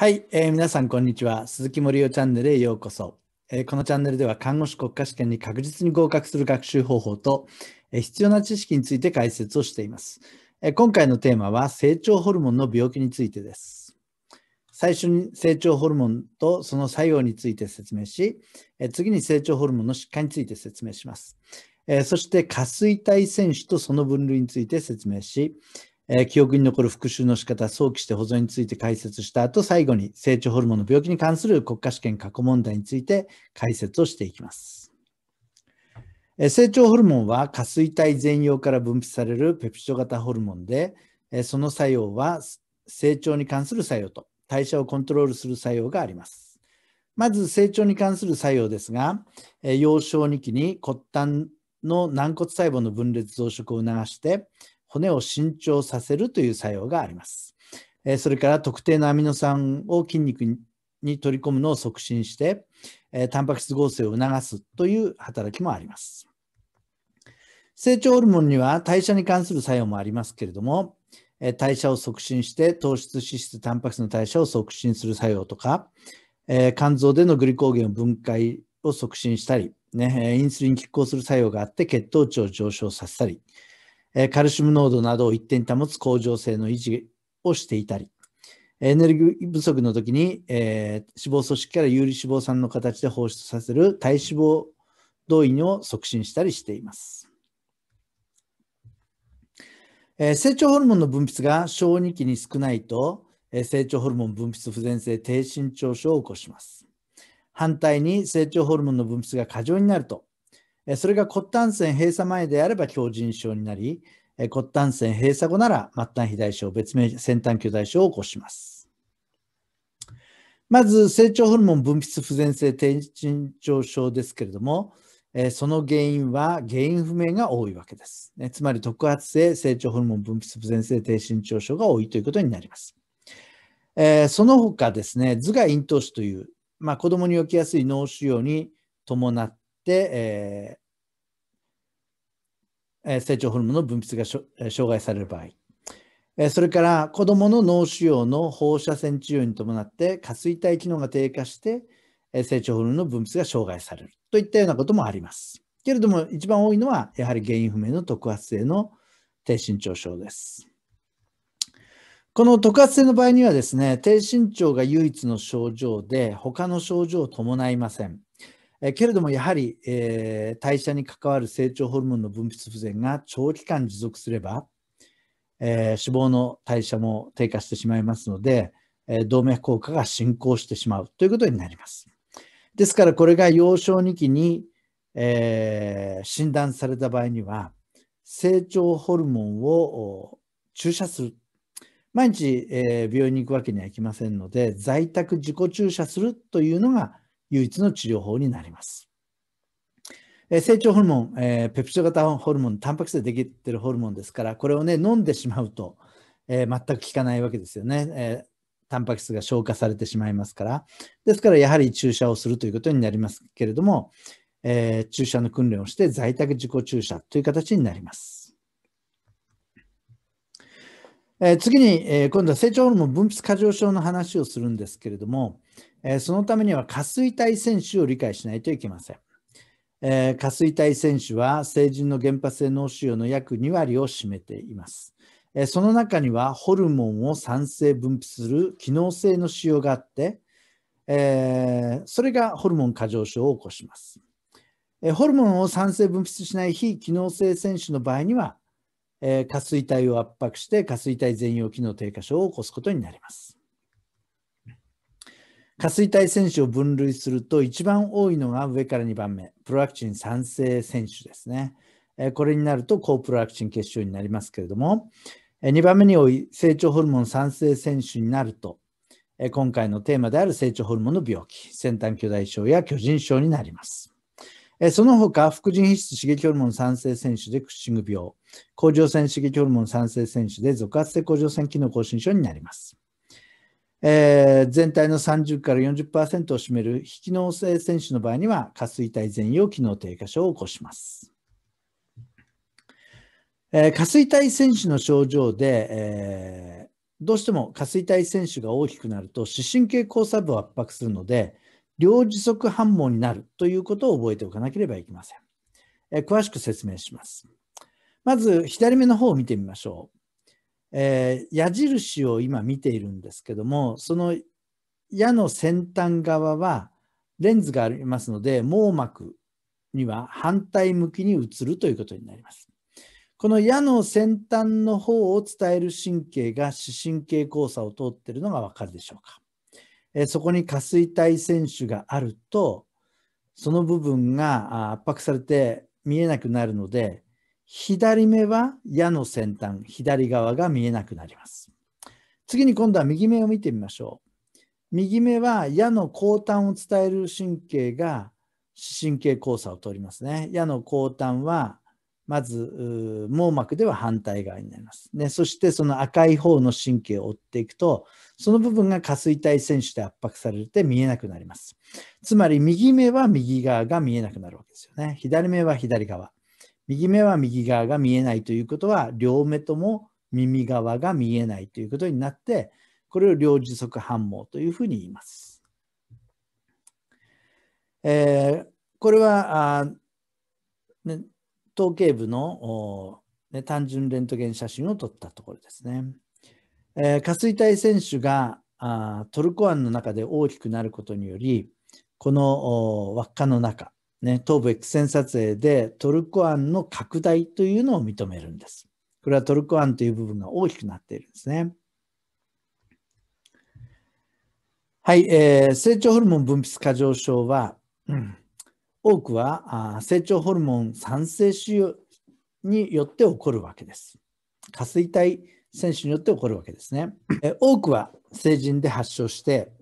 はい、えー、皆さん、こんにちは。鈴木森生チャンネルへようこそ、えー、このチャンネルでは、看護師国家試験に確実に合格する学習方法と、えー、必要な知識について解説をしています、え今回のテーマは、成長ホルモンの病気についてです。最初に成長ホルモンとその作用について説明し、え次に成長ホルモンの疾患について説明します。えそして、下垂体選手とその分類について説明し、え記憶に残る復習の仕方、早期して保存について解説した後、最後に成長ホルモンの病気に関する国家試験過去問題について解説をしていきます。え成長ホルモンは下垂体全容から分泌されるペプチド型ホルモンで、えその作用は成長に関する作用と代謝をコントロールする作用があります。まず成長に関する作用ですが、え幼少2期に骨端の軟骨細胞の分裂増殖を促して、骨を伸長させるという作用があります。それから特定のアミノ酸を筋肉に取り込むのを促進して、タンパク質合成を促すという働きもあります。成長ホルモンには代謝に関する作用もありますけれども、代謝を促進して糖質、脂質、タンパク質の代謝を促進する作用とか、肝臓でのグリコーゲン分解を促進したり、ね、インスリン拮抗する作用があって血糖値を上昇させたり、カルシウム濃度などを一定に保つ恒常性の維持をしていたり、エネルギー不足の時に、えー、脂肪組織から有利脂肪酸の形で放出させる体脂肪動員を促進したりしています。え成長ホルモンの分泌が小児期に少ないと、え成長ホルモン分泌不全性低身長症を起こします。反対に成長ホルモンの分泌が過剰になるとそれが骨端線閉鎖前であれば強靭症になり、骨端線閉鎖後なら末端肥大症、別名先端巨大症を起こします。まず、成長ホルモン分泌不全性低身長症ですけれども、その原因は原因不明が多いわけです。つまり、特発性成長ホルモン分泌不全性低身長症が多いということになります。その他ですね、頭蓋咽頭腫という、まあ、子供に起きやすい脳腫瘍に伴っで、えー、成長ホルモンの分泌が障害される場合、えー、それから子どもの脳腫瘍の放射線治療に伴って下垂体機能が低下して、えー、成長ホルモンの分泌が障害されるといったようなこともあります。けれども一番多いのはやはり原因不明の特発性の低身長症です。この特発性の場合にはですね、低身長が唯一の症状で他の症状を伴いません。えけれどもやはり、えー、代謝に関わる成長ホルモンの分泌不全が長期間持続すれば、えー、脂肪の代謝も低下してしまいますので、え動脈硬化が進行してしまうということになります。ですからこれが幼少期に、えー、診断された場合には成長ホルモンを注射する毎日、えー、病院に行くわけにはいきませんので在宅自己注射するというのが唯一の治療法になります。成長ホルモン、えー、ペプチド型ホルモン、タンパク質でできてるホルモンですから、これをね、飲んでしまうと、えー、全く効かないわけですよね、えー。タンパク質が消化されてしまいますから。ですから、やはり注射をするということになりますけれども、えー、注射の訓練をして在宅自己注射という形になります。え次に、え今度は成長ホルモン分泌過剰症の話をするんですけれども、えそのためには下垂体腺腫を理解しないといけません。え下垂体腺腫は成人の原発性脳腫瘍の約2割を占めています。えその中にはホルモンを酸性分泌する機能性の腫瘍があって、えそれがホルモン過剰症を起こします。ホルモンを酸性分泌しない非機能性腺腫の場合には、えー、下垂体を圧迫して下垂体前葉機能低下症を起こすことになります。下垂体選手を分類すると一番多いのが上から2番目、プロアクチン酸性選手ですね。これになると高プロアクチン結晶になりますけれども、2番目に多い成長ホルモン酸性選手になると、今回のテーマである成長ホルモンの病気、先端巨大症や巨人症になります。えその他、副腎皮質刺激ホルモン産生選手でクッシング病、甲状腺刺激ホルモン産生選手で続発性甲状腺機能亢進症になります。えー、全体の30から40%を占める非機能性選手の場合には、下垂体前葉機能低下症を起こします。えー、下垂体選手の症状で、えー、どうしても下垂体選手が大きくなると、視神経交差部を圧迫するので、両持続反問になるということを覚えておかなければいけません。え詳しく説明します。まず、左目の方を見てみましょう。えー、矢印を今見ているんですけども、その矢の先端側はレンズがありますので、網膜には反対向きに移るということになります。この矢の先端の方を伝える神経が視神経交差を通っているのがわかるでしょうか。えそこに下垂体腺腫があると、その部分が圧迫されて見えなくなるので、左目は矢の先端、左側が見えなくなります。次に今度は右目を見てみましょう。右目は矢の後端を伝える神経が視神経交差を通りますね。矢の後端はまず網膜では反対側になります。ね、そしてその赤い方の神経を追っていくと、その部分が下垂体腺腫で圧迫されて見えなくなります。つまり右目は右側が見えなくなるわけですよね。左目は左側。右目は右側が見えないということは、両目とも耳側が見えないということになって、これを両耳側反応というふうに言います。えー、これは、ね、頭頸部の、ね、単純レントゲン写真を撮ったところですね。えー、下垂体選手があトルコ湾の中で大きくなることにより、この輪っかの中、ね、頭部 X 線撮影でトルコ湾の拡大というのを認めるんです。これはトルコ湾という部分が大きくなっているんですね。はい、えー、成長ホルモン分泌過剰症は、うん多くは成長ホルモン産生種によって起こるわけです。下垂体選手によって起こるわけですね。多くは成人で発症して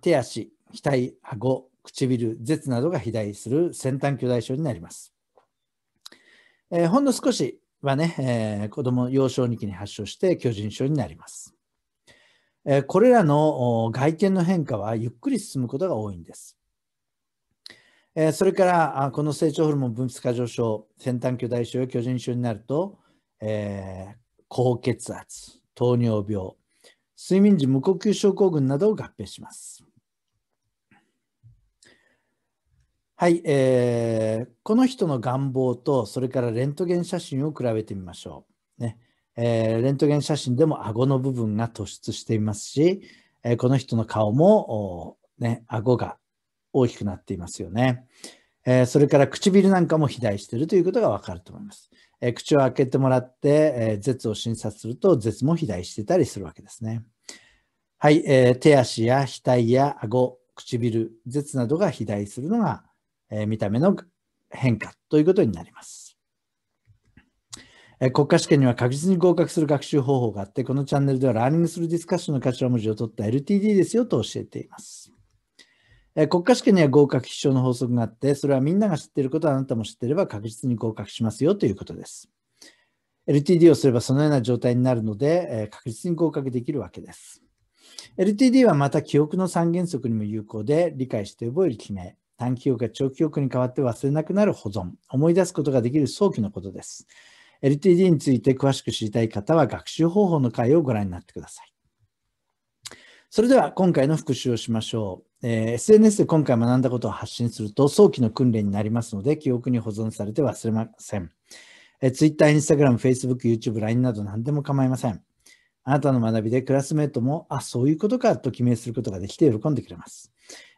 手足、額、顎、唇、舌などが肥大する先端巨大症になります。えー、ほんの少しはね、えー、子供幼少期に発症して巨人症になります。えー、これらの外見の変化はゆっくり進むことが多いんです。えー、それからこの成長ホルモン分泌過剰症先端巨大症や巨人症になると、えー、高血圧糖尿病睡眠時無呼吸症候群などを合併します。はい、えー、この人の願望とそれからレントゲン写真を比べてみましょう。ねえー、レントゲン写真でも顎の部分が突出していますし、えー、この人の顔も、ね、顎が大きくなっていますよね。えー、それから唇なんかも肥大しているということがわかると思います。えー、口を開けてもらって、えー、舌を診察すると舌も肥大してたりするわけですね。はい、えー、手足や額や顎、唇、舌などが肥大するのが、えー、見た目の変化ということになります、え国家試験には確実に合格する学習方法があって、このチャンネルではラーニングするディスカッションの頭文字を取った LTD ですよと教えています。え国家試験には合格必勝の法則があって、それはみんなが知っていることをあなたも知っていれば確実に合格しますよということです。LTD をすればそのような状態になるので、え確実に合格できるわけです。LTD はまた記憶の三原則にも有効で、理解して覚える決め、短記憶が長記憶に変わって忘れなくなる保存、思い出すことができる早期のことです。LTD について詳しく知りたい方は学習方法の回をご覧になってください。それでは今回の復習をしましょう。えー、SNS で今回学んだことを発信すると早期の訓練になりますので、記憶に保存されて忘れません。えー、Twitter、Instagram、Facebook、YouTube、LINE など何でも構いません。あなたの学びでクラスメートも、あ、そういうことかと記名することができて喜んでくれます。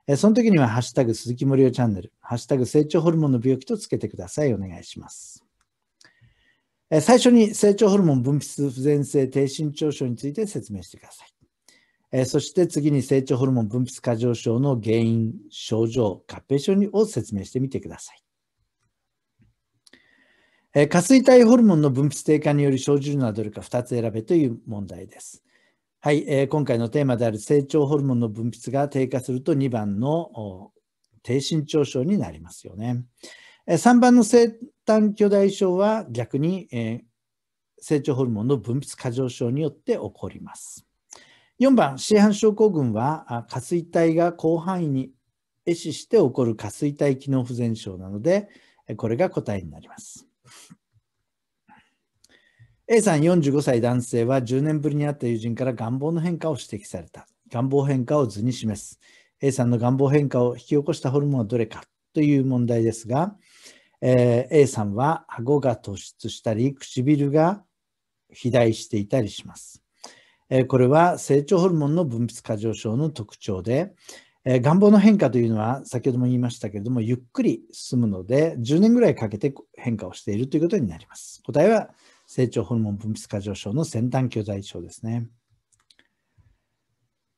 えー、その時には、ハッシュタグ鈴木森生チャンネル、ハッシュタグ成長ホルモンの病気とつけてください。お願いします。え最初に成長ホルモン分泌不全性低身長症について説明してください。えー、そして次に成長ホルモン分泌過剰症の原因、症状、合併症を説明してみてください。えー、下垂体ホルモンの分泌低下により生じるのはどれか2つ選べという問題です。はい、えー、今回のテーマである成長ホルモンの分泌が低下すると2番の低身長症になりますよね。えー、3番の生誕巨大症は逆に、えー、成長ホルモンの分泌過剰症によって起こります。4番、市販症候群は、下垂体が広範囲に壊死して起こる下垂体機能不全症なので、これが答えになります。A さん45歳男性は10年ぶりに会った友人から願望の変化を指摘された。願望変化を図に示す。A さんの願望変化を引き起こしたホルモンはどれかという問題ですが、えー、A さんは顎が突出したり唇が肥大していたりします。えこれは成長ホルモンの分泌過剰症の特徴で、え願望の変化というのは先ほども言いましたけれどもゆっくり進むので10年ぐらいかけて変化をしているということになります。答えは成長ホルモン分泌過剰症の先端巨大症ですね。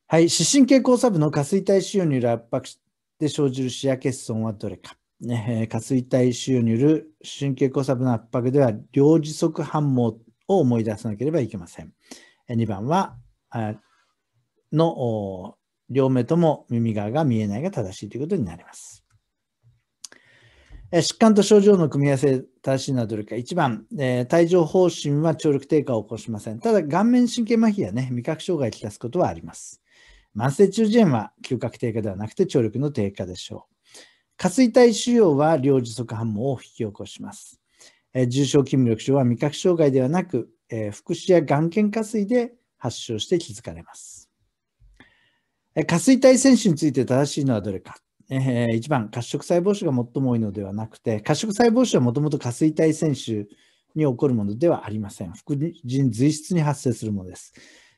はい、視神経交差部の下垂体腫瘍による圧迫で生じる視野欠損はどれか。ね、下垂体腫瘍による視神経交差部の圧迫では両耳側反毛を思い出さなければいけません。2番は、の両目とも耳側が見えないが正しいということになります。疾患と症状の組み合わせ正しいのはどれか。1番、えー、帯状疱疹は聴力低下を起こしません。ただ、顔面神経麻痺や、ね、味覚障害をきたすことはあります。慢性中耳炎は嗅覚低下ではなくて聴力の低下でしょう。下垂体腫瘍は両耳側反応を引き起こします。え重症筋力症は味覚障害ではなく、え副祉や眼瞼下垂で発症して気づかれます。え下垂体選手について正しいのはどれか。え1番、褐色細胞腫が最も多いのではなくて、褐色細胞腫はもともと下垂体選手に起こるものではありません。副腎随質に発生するものです。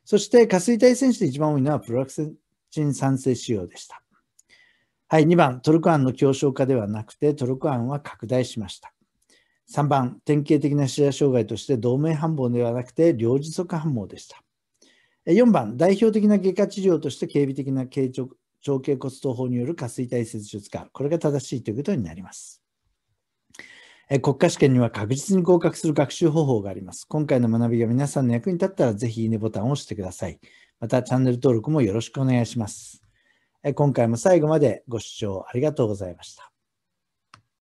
そして、下垂体選手で一番多いのはプロラクセチン酸性腫瘍でした。はい、2番、トルクアンの強症化ではなくて、トルクアンは拡大しました。3番、典型的な視野障害として同盟反応ではなくて両持続反応でした。4番、代表的な外科治療として警備的な軽腸頸骨等法による下垂体切除化、これが正しいということになります。国家試験には確実に合格する学習方法があります。今回の学びが皆さんの役に立ったら、ぜひいいねボタンを押してください。また、チャンネル登録もよろしくお願いします。今回も最後までご視聴ありがとうございました。